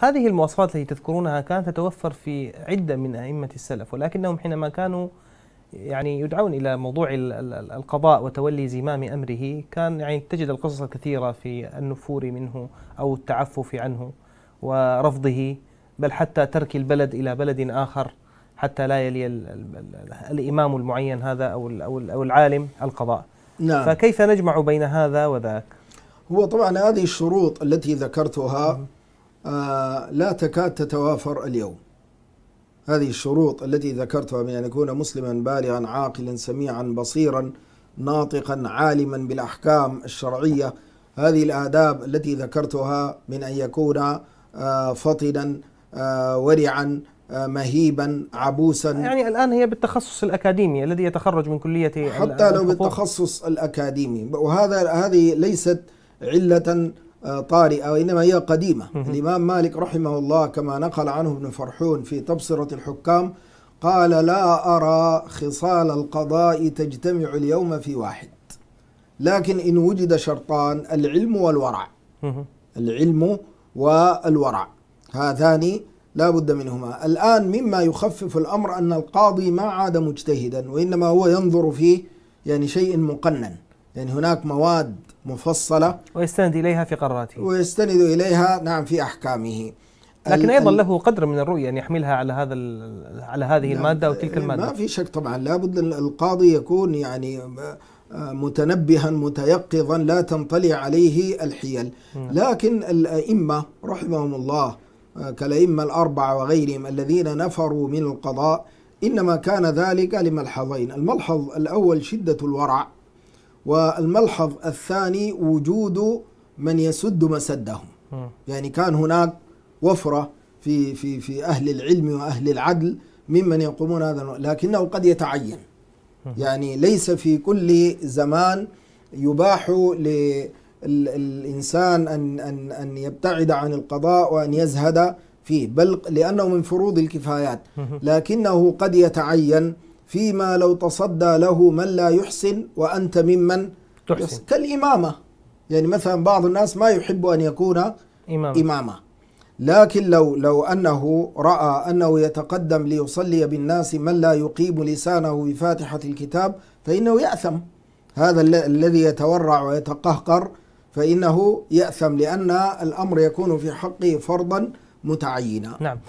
هذه المواصفات التي تذكرونها كانت تتوفر في عدة من أئمة السلف ولكنهم حينما كانوا يعني يدعون إلى موضوع القضاء وتولي زمام أمره كان يعني تجد القصص الكثيرة في النفور منه أو التعفف عنه ورفضه بل حتى ترك البلد إلى بلد آخر حتى لا يلي الإمام المعين هذا أو العالم القضاء نعم. فكيف نجمع بين هذا وذاك؟ هو طبعا هذه الشروط التي ذكرتها آه، لا تكاد تتوافر اليوم هذه الشروط التي ذكرتها من أن يكون مسلما بالغا عاقلا سميعا بصيرا ناطقا عالما بالأحكام الشرعية هذه الآداب التي ذكرتها من أن يكون آه، فطنا آه، ورعا مهيبا عبوسا يعني الآن هي بالتخصص الأكاديمي الذي يتخرج من كلية حتى لو بالتخصص الأكاديمي وهذا هذه ليست علة آه، طارئة وإنما هي قديمة الإمام مالك رحمه الله كما نقل عنه ابن فرحون في تبصرة الحكام قال لا أرى خصال القضاء تجتمع اليوم في واحد لكن إن وجد شرطان العلم والورع العلم والورع هذان لا بد منهما الآن مما يخفف الأمر أن القاضي ما عاد مجتهدا وإنما هو ينظر في يعني شيء مقنن يعني هناك مواد مفصلة ويستند إليها في قراراته ويستند إليها نعم في أحكامه لكن ايضا له قدر من الرؤيه ان يحملها على هذا على هذه نعم الماده او تلك الماده ما في شك طبعا لابد القاضي يكون يعني آه، آه، متنبها متيقظا لا تنطلي عليه الحيل لكن الائمه رحمهم الله آه، كالائمه الاربعه وغيرهم الذين نفروا من القضاء انما كان ذلك لملحظين الملحظ الاول شده الورع والملحظ الثاني وجود من يسد مسدهم يعني كان هناك وفرة في في في أهل العلم وأهل العدل ممن يقومون هذا لكنه قد يتعين يعني ليس في كل زمان يباح للإنسان أن أن أن يبتعد عن القضاء وأن يزهد فيه بل لأنه من فروض الكفايات لكنه قد يتعين فيما لو تصدى له من لا يحسن وأنت ممن تحسن كالإمامة يعني مثلا بعض الناس ما يحب أن يكون إماما, إماما. لكن لو لو أنه رأى أنه يتقدم ليصلي بالناس من لا يقيم لسانه بفاتحة الكتاب فإنه يأثم هذا الذي يتورع ويتقهقر فإنه يأثم لأن الأمر يكون في حقه فرضا متعينا نعم